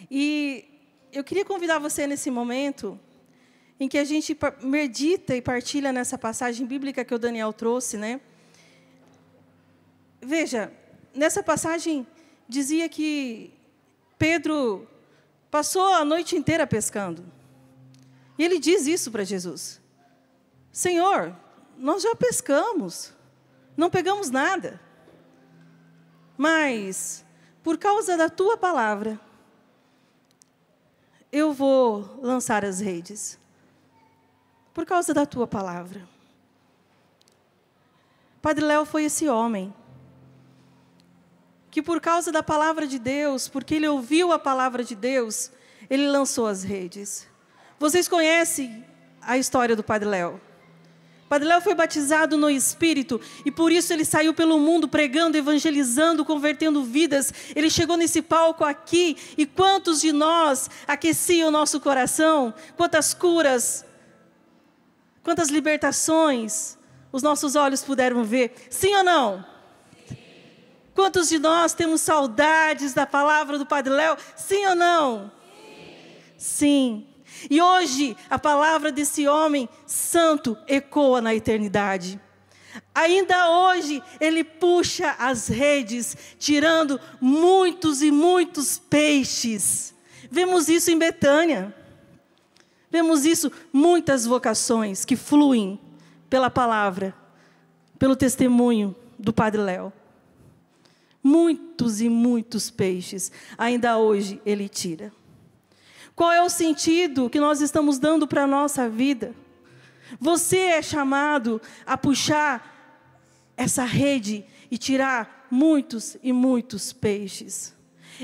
E eu queria convidar você nesse momento em que a gente medita e partilha nessa passagem bíblica que o Daniel trouxe, né? Veja, nessa passagem dizia que Pedro passou a noite inteira pescando. E ele diz isso para Jesus: Senhor, nós já pescamos, não pegamos nada, mas por causa da tua palavra, eu vou lançar as redes. Por causa da tua palavra. Padre Léo foi esse homem que, por causa da palavra de Deus, porque ele ouviu a palavra de Deus, ele lançou as redes. Vocês conhecem a história do Padre Léo? Padre Léo foi batizado no Espírito e por isso ele saiu pelo mundo pregando, evangelizando, convertendo vidas. Ele chegou nesse palco aqui e quantos de nós aqueciam o nosso coração? Quantas curas, quantas libertações os nossos olhos puderam ver? Sim ou não? Sim. Quantos de nós temos saudades da palavra do Padre Léo? Sim ou não? Sim. Sim. E hoje a palavra desse homem santo ecoa na eternidade. Ainda hoje ele puxa as redes, tirando muitos e muitos peixes. Vemos isso em Betânia. Vemos isso muitas vocações que fluem pela palavra, pelo testemunho do Padre Léo. Muitos e muitos peixes, ainda hoje ele tira. Qual é o sentido que nós estamos dando para a nossa vida? Você é chamado a puxar essa rede e tirar muitos e muitos peixes.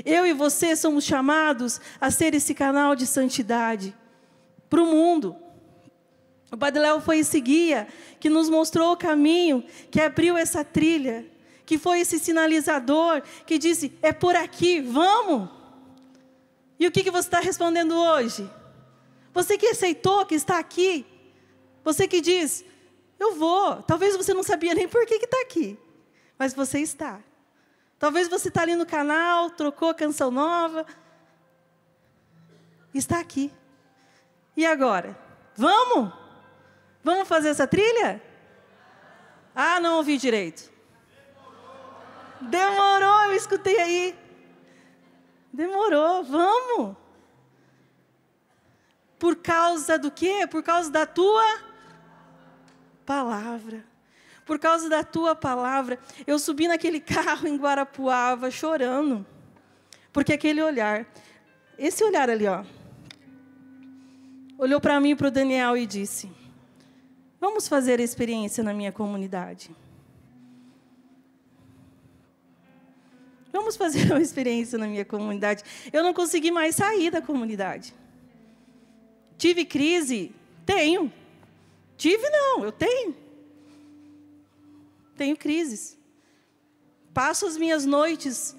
Eu e você somos chamados a ser esse canal de santidade para o mundo. O Padre Léo foi esse guia que nos mostrou o caminho, que abriu essa trilha, que foi esse sinalizador que disse: é por aqui, vamos! E o que, que você está respondendo hoje? Você que aceitou, que está aqui, você que diz, eu vou. Talvez você não sabia nem por que está aqui, mas você está. Talvez você está ali no canal, trocou a canção nova, está aqui. E agora? Vamos? Vamos fazer essa trilha? Ah, não ouvi direito. Demorou, eu escutei aí. Demorou, vamos. Por causa do quê? Por causa da tua palavra. Por causa da tua palavra. Eu subi naquele <laughs> carro em Guarapuava chorando. Porque aquele olhar, esse olhar ali, ó, olhou para mim e para o Daniel e disse: Vamos fazer a experiência na minha comunidade. Vamos fazer uma experiência na minha comunidade. Eu não consegui mais sair da comunidade. Tive crise? Tenho. Tive não, eu tenho. Tenho crises. Passo as minhas noites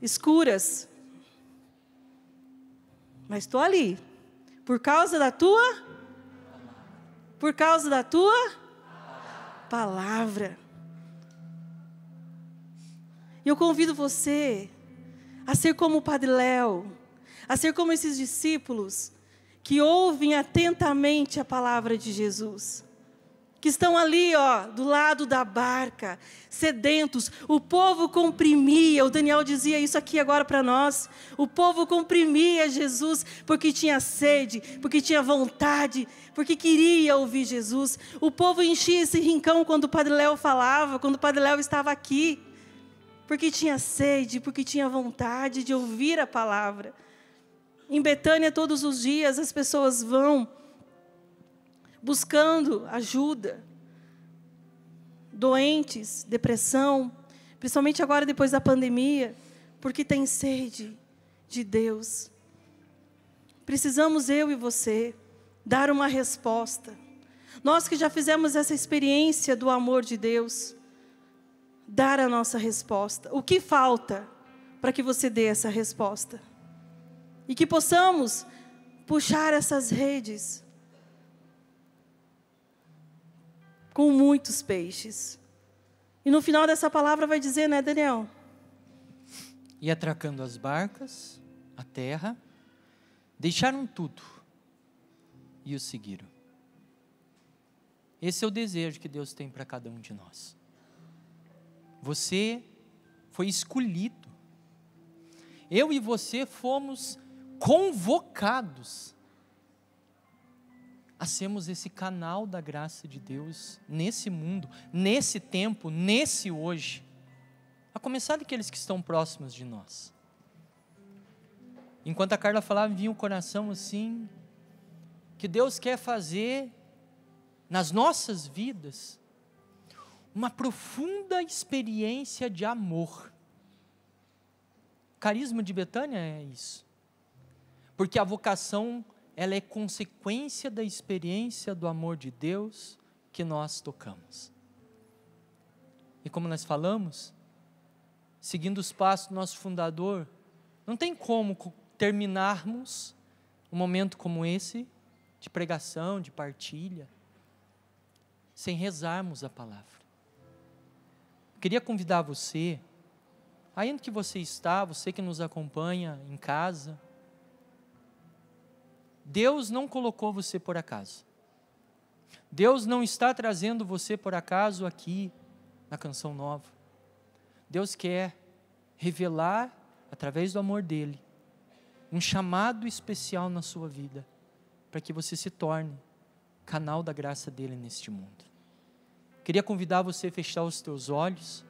escuras. Mas estou ali. Por causa da tua? Por causa da tua? Palavra. E eu convido você a ser como o Padre Léo, a ser como esses discípulos que ouvem atentamente a palavra de Jesus. Que estão ali, ó, do lado da barca, sedentos. O povo comprimia, o Daniel dizia isso aqui agora para nós. O povo comprimia Jesus porque tinha sede, porque tinha vontade, porque queria ouvir Jesus. O povo enchia esse rincão quando o Padre Léo falava, quando o Padre Léo estava aqui porque tinha sede, porque tinha vontade de ouvir a palavra. Em Betânia, todos os dias, as pessoas vão buscando ajuda. Doentes, depressão, principalmente agora depois da pandemia, porque tem sede de Deus. Precisamos, eu e você, dar uma resposta. Nós que já fizemos essa experiência do amor de Deus, dar a nossa resposta. O que falta para que você dê essa resposta? E que possamos puxar essas redes com muitos peixes. E no final dessa palavra vai dizer, né, Daniel? E atracando as barcas, a terra, deixaram tudo e o seguiram. Esse é o desejo que Deus tem para cada um de nós. Você foi escolhido. Eu e você fomos convocados a sermos esse canal da graça de Deus nesse mundo, nesse tempo, nesse hoje. A começar daqueles que estão próximos de nós. Enquanto a Carla falava, vinha o um coração assim, que Deus quer fazer nas nossas vidas uma profunda experiência de amor. Carisma de Betânia é isso. Porque a vocação, ela é consequência da experiência do amor de Deus que nós tocamos. E como nós falamos, seguindo os passos do nosso fundador, não tem como terminarmos um momento como esse de pregação, de partilha, sem rezarmos a palavra. Queria convidar você, aí onde que você está, você que nos acompanha em casa, Deus não colocou você por acaso. Deus não está trazendo você por acaso aqui na canção nova. Deus quer revelar, através do amor dele, um chamado especial na sua vida, para que você se torne canal da graça dele neste mundo. Queria convidar você a fechar os teus olhos.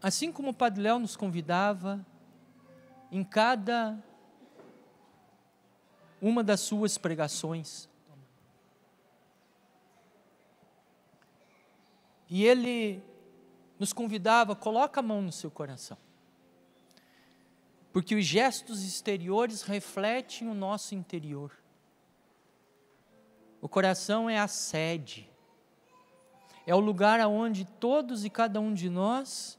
Assim como o Padre Léo nos convidava, em cada uma das suas pregações. E ele nos convidava, coloca a mão no seu coração. Porque os gestos exteriores refletem o nosso interior. O coração é a sede, é o lugar aonde todos e cada um de nós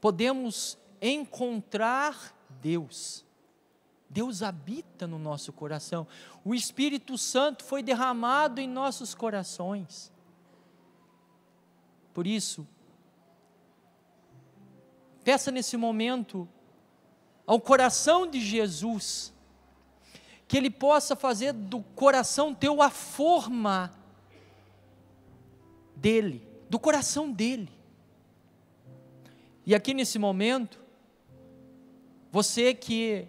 podemos encontrar Deus. Deus habita no nosso coração. O Espírito Santo foi derramado em nossos corações. Por isso, peça nesse momento ao coração de Jesus que Ele possa fazer do coração teu a forma dele, do coração dele. E aqui nesse momento, você que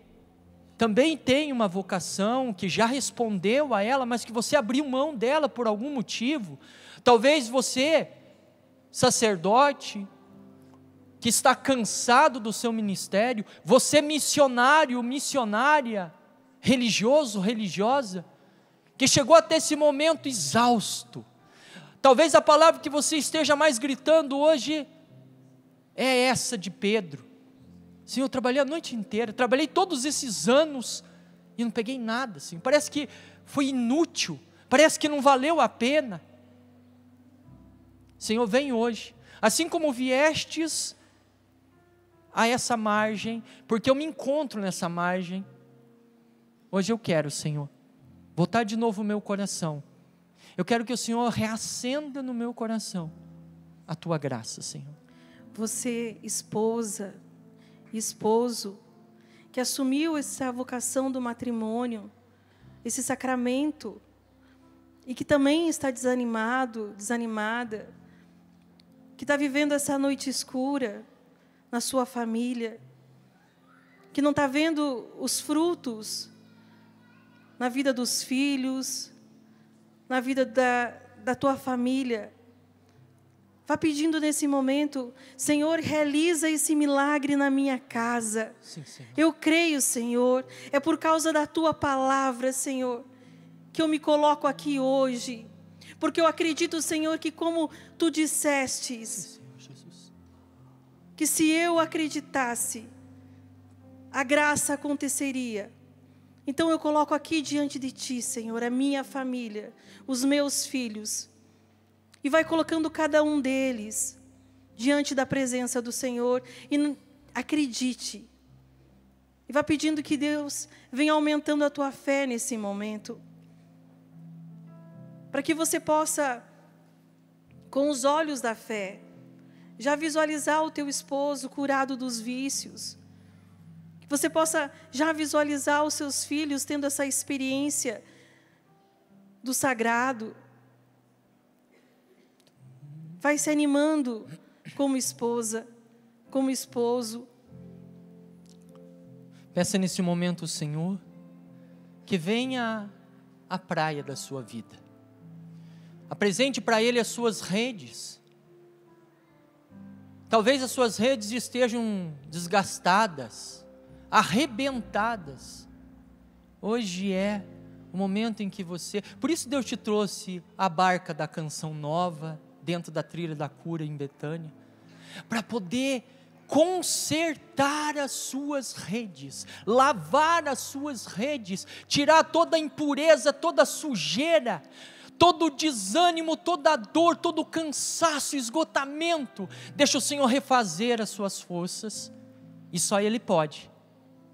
também tem uma vocação, que já respondeu a ela, mas que você abriu mão dela por algum motivo, talvez você, sacerdote, que está cansado do seu ministério, você missionário, missionária, religioso, religiosa, que chegou até esse momento exausto. Talvez a palavra que você esteja mais gritando hoje é essa de Pedro. Senhor, eu trabalhei a noite inteira, trabalhei todos esses anos e não peguei nada, Senhor. Parece que foi inútil, parece que não valeu a pena. Senhor, vem hoje, assim como viestes a essa margem, porque eu me encontro nessa margem Hoje eu quero, Senhor, botar de novo o meu coração. Eu quero que o Senhor reacenda no meu coração a tua graça, Senhor. Você, esposa, esposo, que assumiu essa vocação do matrimônio, esse sacramento, e que também está desanimado, desanimada, que está vivendo essa noite escura na sua família, que não está vendo os frutos na vida dos filhos, na vida da, da tua família. Vá pedindo nesse momento, Senhor, realiza esse milagre na minha casa. Sim, eu creio, Senhor, é por causa da tua palavra, Senhor, que eu me coloco aqui hoje. Porque eu acredito, Senhor, que como tu disseste, que se eu acreditasse, a graça aconteceria. Então eu coloco aqui diante de ti, Senhor, a minha família, os meus filhos. E vai colocando cada um deles diante da presença do Senhor e acredite. E vai pedindo que Deus venha aumentando a tua fé nesse momento. Para que você possa, com os olhos da fé, já visualizar o teu esposo curado dos vícios que você possa já visualizar os seus filhos tendo essa experiência do sagrado. Vai se animando como esposa, como esposo. Peça nesse momento o Senhor que venha à praia da sua vida. Apresente para Ele as suas redes. Talvez as suas redes estejam desgastadas arrebentadas. Hoje é o momento em que você. Por isso Deus te trouxe a barca da canção nova dentro da trilha da cura em Betânia, para poder consertar as suas redes, lavar as suas redes, tirar toda a impureza, toda a sujeira, todo o desânimo, toda a dor, todo o cansaço, esgotamento. Deixa o Senhor refazer as suas forças, e só Ele pode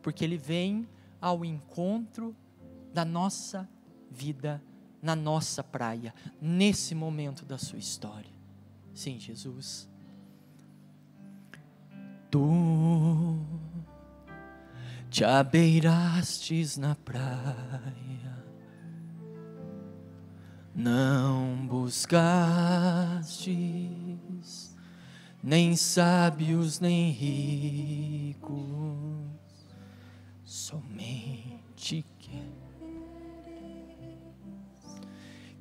porque ele vem ao encontro da nossa vida, na nossa praia, nesse momento da sua história. Sim, Jesus. Tu te abeirastes na praia, não buscastes nem sábios, nem ricos somente que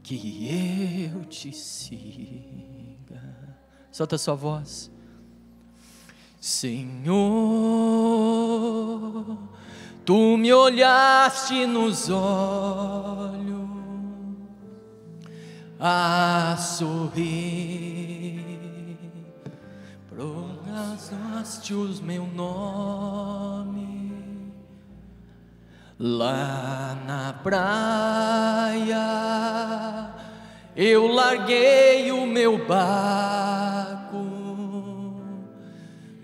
que eu te siga. Solta sua voz, Senhor. Tu me olhaste nos olhos a sorrir, pronunciaste o meu nome Lá na praia eu larguei o meu barco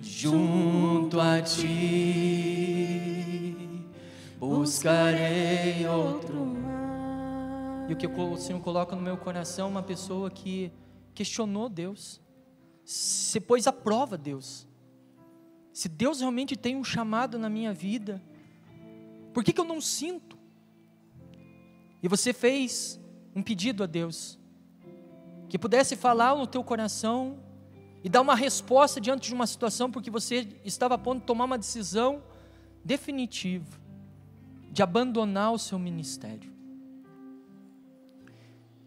junto a ti. Buscarei outro mar. E o que o Senhor coloca no meu coração é uma pessoa que questionou Deus, se pôs à prova Deus. Se Deus realmente tem um chamado na minha vida, por que, que eu não sinto? E você fez um pedido a Deus que pudesse falar no teu coração e dar uma resposta diante de uma situação porque você estava a ponto de tomar uma decisão definitiva de abandonar o seu ministério,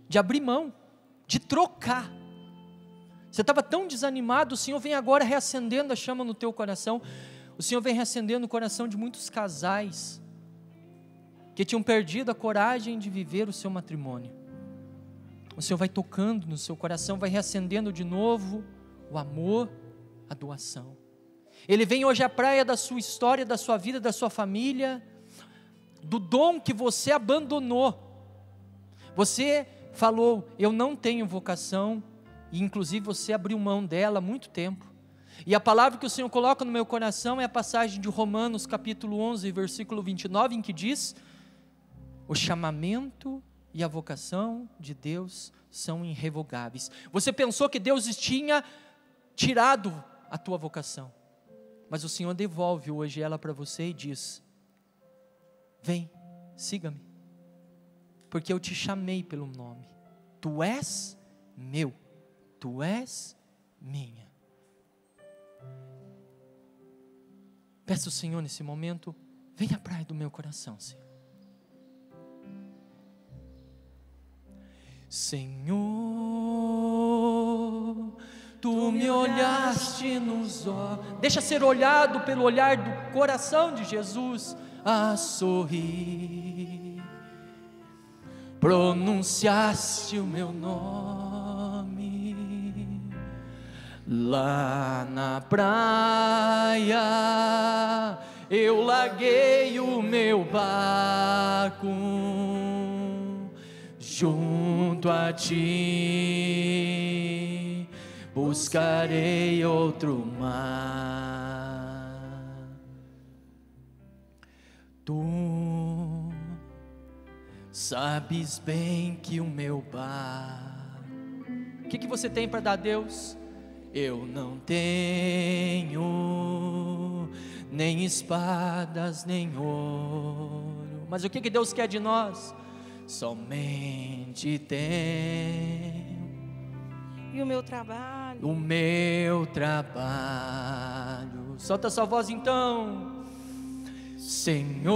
de abrir mão, de trocar. Você estava tão desanimado, o Senhor vem agora reacendendo a chama no teu coração. O Senhor vem reacendendo o coração de muitos casais que tinham perdido a coragem de viver o seu matrimônio. O Senhor vai tocando no seu coração, vai reacendendo de novo o amor, a doação. Ele vem hoje à praia da sua história, da sua vida, da sua família, do dom que você abandonou. Você falou, eu não tenho vocação, e inclusive você abriu mão dela há muito tempo. E a palavra que o Senhor coloca no meu coração é a passagem de Romanos capítulo 11, versículo 29, em que diz: o chamamento e a vocação de Deus são irrevogáveis. Você pensou que Deus tinha tirado a tua vocação, mas o Senhor devolve hoje ela para você e diz: Vem, siga-me, porque eu te chamei pelo nome. Tu és meu, tu és minha. Peço ao Senhor nesse momento, venha à praia do meu coração, Senhor. Senhor, tu me olhaste nos olhos. Deixa ser olhado pelo olhar do coração de Jesus a sorrir. Pronunciaste o meu nome lá na praia. Eu larguei o meu barco junto a ti buscarei outro mar. Tu sabes bem que o meu bar. O que, que você tem para dar a Deus? Eu não tenho nem espadas, nem ouro. Mas o que, que Deus quer de nós? Somente tem. E o meu trabalho. O meu trabalho. Solta sua voz então. Senhor,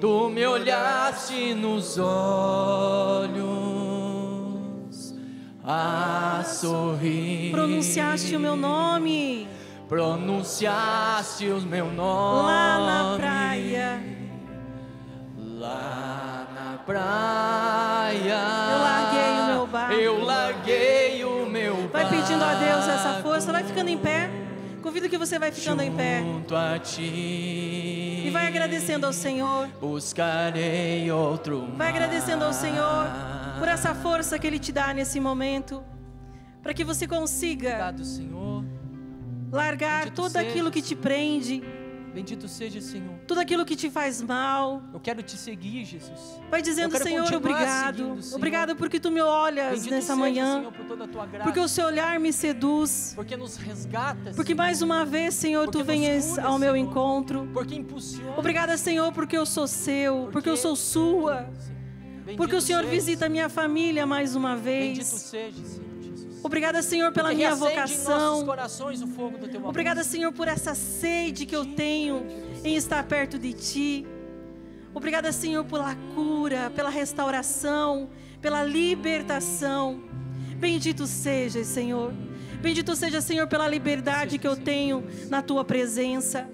tu me olhaste nos olhos a sorrir. Pronunciaste o meu nome. Pronunciaste o meu nome. Lá na praia Lá na praia. Eu larguei o meu barco. Eu larguei o meu barco. Vai pedindo a Deus essa força, vai ficando em pé. Convido que você vai ficando em pé. Ti, e vai agradecendo ao Senhor. Buscarei outro. Mar. Vai agradecendo ao Senhor por essa força que ele te dá nesse momento, para que você consiga Obrigado, Senhor. largar tudo aquilo que te prende Bendito seja, Senhor. Tudo aquilo que te faz mal. Eu quero te seguir, Jesus. Vai dizendo, Senhor, obrigado. Seguindo, Senhor. Obrigado porque tu me olhas Bendito nessa seja, manhã. Senhor, por porque o seu olhar me seduz. Porque nos resgata. Porque Senhor. mais uma vez, Senhor, porque tu venhas cura, ao meu encontro. Porque impulsiona. Obrigada, Senhor, porque eu sou seu, porque, porque eu sou sua. porque o Senhor seja, visita a minha família mais uma vez. Bendito seja, Senhor. Obrigada, Senhor, pela minha vocação. Obrigada, Senhor, por essa sede que eu tenho em estar perto de Ti. Obrigada, Senhor, pela cura, pela restauração, pela libertação. Bendito seja, Senhor. Bendito seja, Senhor, pela liberdade que eu tenho na Tua presença.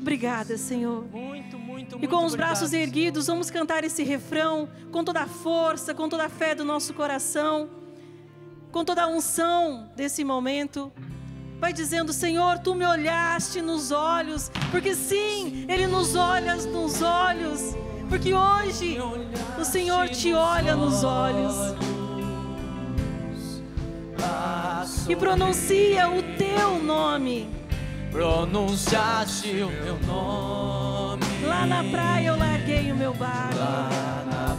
Obrigada, Senhor. Muito, muito, muito e com os braços erguidos, vamos cantar esse refrão com toda a força, com toda a fé do nosso coração com toda a unção desse momento. Vai dizendo, Senhor, tu me olhaste nos olhos, porque sim, Ele nos olha nos olhos, porque hoje o Senhor te olha nos olhos e pronuncia o teu nome. Pronunciaste o meu nome. Lá na praia eu larguei o meu barco. Lá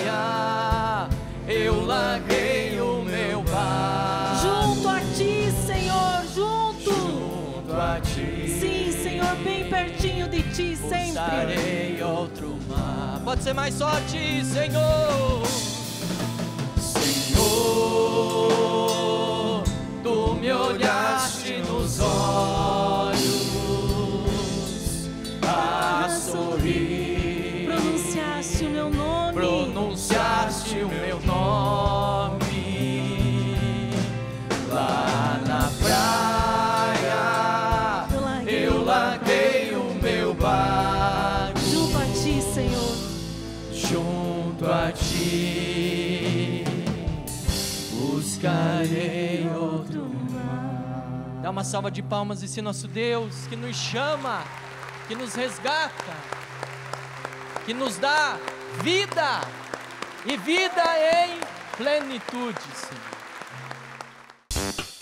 na praia eu larguei. encontrarei outro mar. Pode ser mais sorte, Senhor. Senhor, tu me olhaste nos olhos a ah, sorrir. Pronunciaste o meu nome. Pronunciaste o meu nome. Lá Dá uma salva de palmas esse nosso Deus que nos chama, que nos resgata, que nos dá vida e vida em plenitude, Senhor.